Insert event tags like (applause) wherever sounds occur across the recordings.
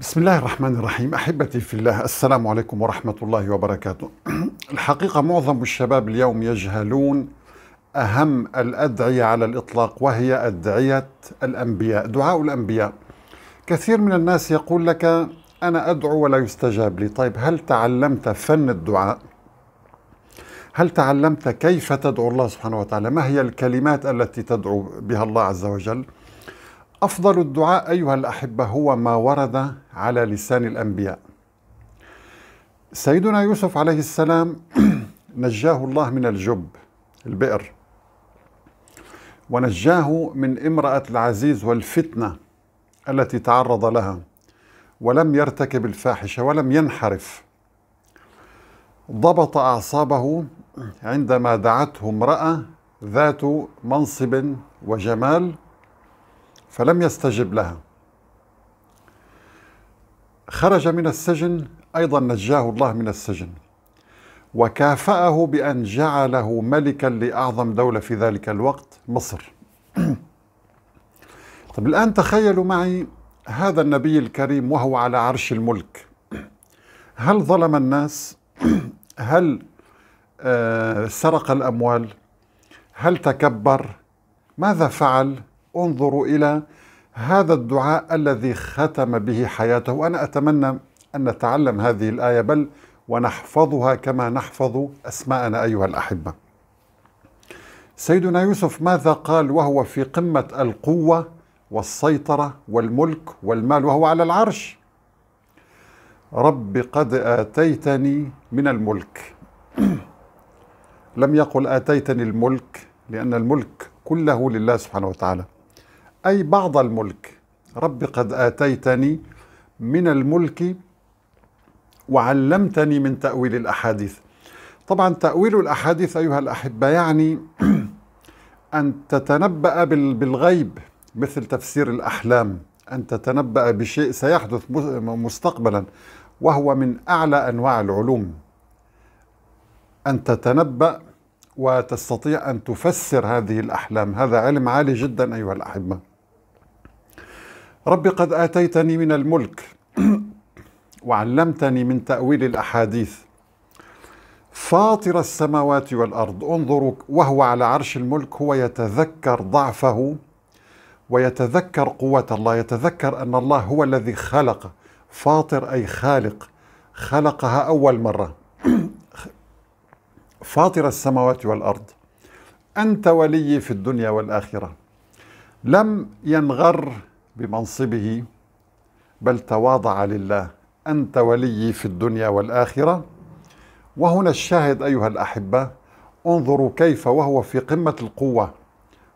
بسم الله الرحمن الرحيم احبتي في الله السلام عليكم ورحمه الله وبركاته. (clears throat) الحقيقه معظم الشباب اليوم يجهلون اهم الادعيه على الاطلاق وهي ادعيه الانبياء، دعاء الانبياء. كثير من الناس يقول لك انا ادعو ولا يستجاب لي، طيب هل تعلمت فن الدعاء؟ هل تعلمت كيف تدعو الله سبحانه وتعالى؟ ما هي الكلمات التي تدعو بها الله عز وجل؟ أفضل الدعاء أيها الأحبة هو ما ورد على لسان الأنبياء. سيدنا يوسف عليه السلام (clears throat) نجاه الله من الجب البئر ونجاه من امرأة العزيز والفتنة التي تعرض لها ولم يرتكب الفاحشة ولم ينحرف ضبط أعصابه عندما دعته امرأة ذات منصب وجمال فلم يستجب لها خرج من السجن ايضا نجاه الله من السجن وكافاه بان جعله ملكا لاعظم دوله في ذلك الوقت مصر (clears throat) طب الان تخيلوا معي هذا النبي الكريم وهو على عرش الملك (clears throat) هل ظلم الناس (clears throat) هل آه، سرق الاموال هل تكبر ماذا فعل انظروا إلى هذا الدعاء الذي ختم به حياته وأنا أتمنى أن نتعلم هذه الآية بل ونحفظها كما نحفظ أسماءنا أيها الأحبة سيدنا يوسف ماذا قال وهو في قمة القوة والسيطرة والملك والمال وهو على العرش رب قد آتيتني من الملك (clears throat) لم يقل آتيتني الملك لأن الملك كله لله سبحانه وتعالى أي بعض الملك رب قد آتيتني من الملك وعلمتني من تأويل الأحاديث طبعا تأويل الأحاديث أيها الأحبة يعني (clears throat) أن تتنبأ بالغيب مثل تفسير الأحلام أن تتنبأ بشيء سيحدث مستقبلا وهو من أعلى أنواع العلوم أن تتنبأ وتستطيع أن تفسر هذه الأحلام هذا علم عالي جدا أيها الأحبة ربي قد آتيتني من الملك (clears throat) وعلمتني من تأويل الأحاديث فاطر السماوات والأرض انظروا وهو على عرش الملك هو يتذكر ضعفه ويتذكر قوة الله يتذكر أن الله هو الذي خلق فاطر أي خالق خلقها أول مرة (clears throat) فاطر السماوات والأرض أنت ولي في الدنيا والآخرة لم ينغر بمنصبه بل تواضع لله أنت ولي في الدنيا والآخرة وهنا الشاهد أيها الأحبة انظروا كيف وهو في قمة القوة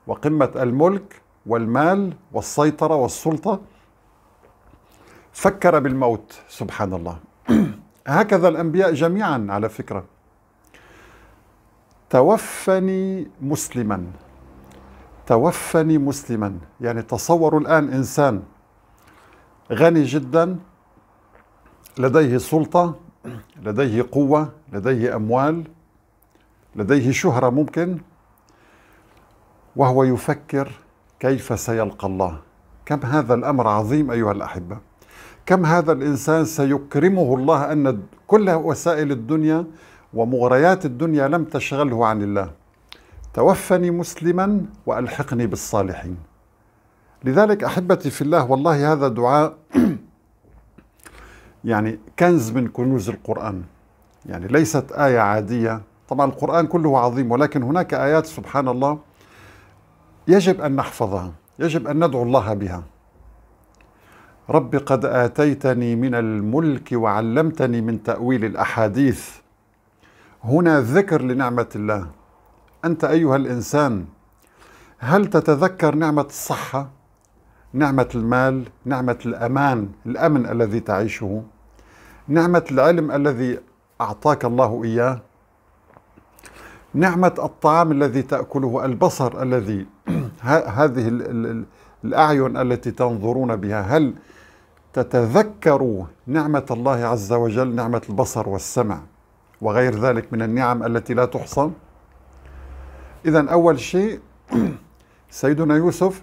وقمة الملك والمال والسيطرة والسلطة فكر بالموت سبحان الله (clears throat) هكذا الأنبياء جميعا على فكرة توفني مسلما توفني مسلما يعني تصوروا الآن إنسان غني جدا لديه سلطة لديه قوة لديه أموال لديه شهرة ممكن وهو يفكر كيف سيلقى الله كم هذا الأمر عظيم أيها الأحبة كم هذا الإنسان سيكرمه الله أن كل وسائل الدنيا ومغريات الدنيا لم تشغله عن الله توفني مسلما والحقني بالصالحين لذلك احبتي في الله والله هذا دعاء (clears throat) يعني كنز من كنوز القران يعني ليست ايه عاديه طبعا القران كله عظيم ولكن هناك ايات سبحان الله يجب ان نحفظها يجب ان ندعو الله بها رب قد اتيتني من الملك وعلمتني من تاويل الاحاديث هنا ذكر لنعمه الله أنت أيها الإنسان هل تتذكر نعمة الصحة نعمة المال نعمة الأمان الأمن الذي تعيشه نعمة العلم الذي أعطاك الله إياه نعمة الطعام الذي تأكله البصر الذي (clears throat) هذه الأعين التي تنظرون بها هل تتذكر نعمة الله عز وجل نعمة البصر والسمع وغير ذلك من النعم التي لا تحصى إذا أول شيء (clears throat) سيدنا يوسف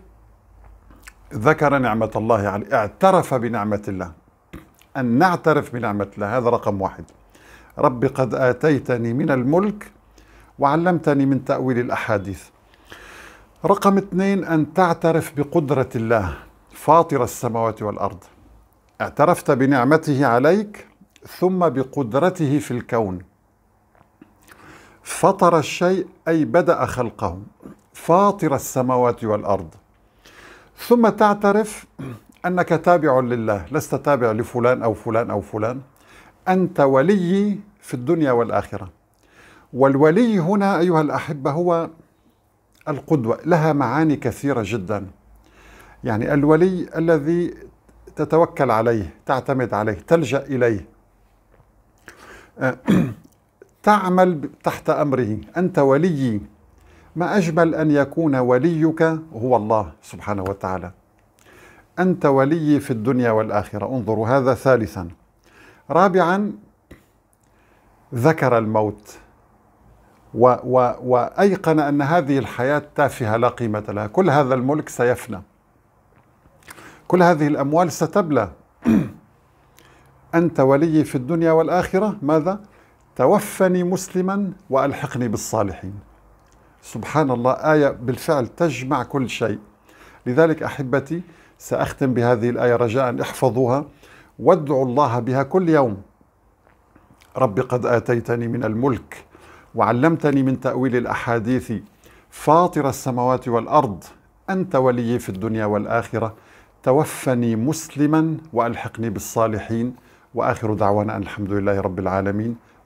ذكر نعمة الله عليه اعترف بنعمة الله أن نعترف بنعمة الله هذا رقم واحد رب قد آتيتني من الملك وعلمتني من تأويل الأحاديث رقم اثنين أن تعترف بقدرة الله فاطر السماوات والأرض اعترفت بنعمته عليك ثم بقدرته في الكون فطر الشيء أي بدأ خلقه فاطر السماوات والأرض ثم تعترف أنك تابع لله لست تابع لفلان أو فلان أو فلان أنت ولي في الدنيا والآخرة والولي هنا أيها الأحبة هو القدوة لها معاني كثيرة جدا يعني الولي الذي تتوكل عليه تعتمد عليه تلجأ إليه (clears throat) أه، تعمل تحت امره انت ولي ما اجمل ان يكون وليك هو الله سبحانه وتعالى انت ولي في الدنيا والاخره انظروا هذا ثالثا رابعا ذكر الموت و و وايقن ان هذه الحياه تافهه لا قيمه لها كل هذا الملك سيفنى كل هذه الاموال ستبلى (clears throat) انت ولي في الدنيا والاخره ماذا توفني مسلما والحقني بالصالحين سبحان الله ايه بالفعل تجمع كل شيء لذلك احبتي ساختم بهذه الايه رجاء احفظوها وادعوا الله بها كل يوم رب قد اتيتني من الملك وعلمتني من تاويل الاحاديث فاطر السماوات والارض انت ولي في الدنيا والاخره توفني مسلما والحقني بالصالحين واخر دعوانا ان الحمد لله رب العالمين